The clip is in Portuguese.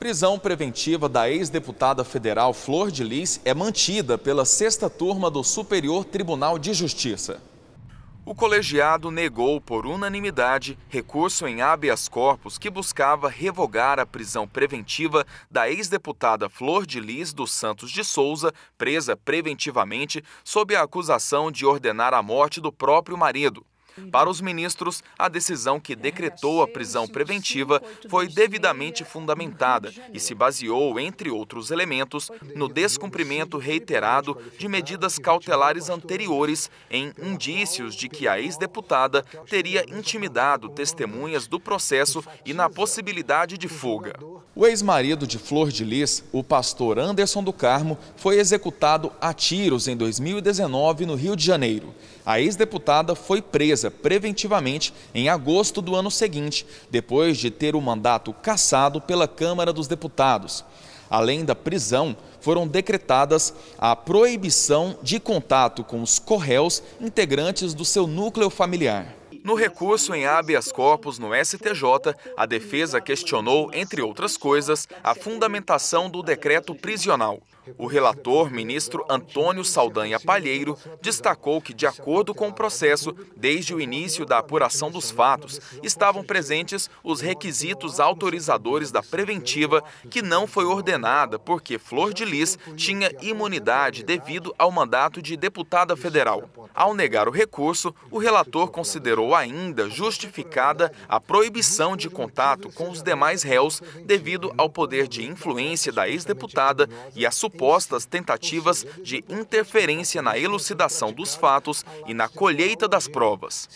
Prisão preventiva da ex-deputada federal Flor de Lis é mantida pela sexta turma do Superior Tribunal de Justiça. O colegiado negou por unanimidade recurso em habeas corpus que buscava revogar a prisão preventiva da ex-deputada Flor de Lis dos Santos de Souza, presa preventivamente sob a acusação de ordenar a morte do próprio marido. Uhum. Para os ministros, a decisão que é, decretou a prisão preventiva foi devidamente é fundamentada e se baseou, entre outros elementos, no descumprimento reiterado de medidas cautelares anteriores em indícios de que a ex-deputada teria intimidado testemunhas do processo e na possibilidade de fuga. O ex-marido de Flor de Lis, o pastor Anderson do Carmo, foi executado a tiros em 2019 no Rio de Janeiro. A ex-deputada foi presa presa preventivamente em agosto do ano seguinte, depois de ter o mandato cassado pela Câmara dos Deputados. Além da prisão, foram decretadas a proibição de contato com os corréus integrantes do seu núcleo familiar. No recurso em habeas corpus no STJ, a defesa questionou, entre outras coisas, a fundamentação do decreto prisional. O relator, ministro Antônio Saldanha Palheiro, destacou que, de acordo com o processo, desde o início da apuração dos fatos, estavam presentes os requisitos autorizadores da preventiva, que não foi ordenada porque Flor de Lis tinha imunidade devido ao mandato de deputada federal. Ao negar o recurso, o relator considerou ainda justificada a proibição de contato com os demais réus devido ao poder de influência da ex-deputada e a suposta supostas tentativas de interferência na elucidação dos fatos e na colheita das provas.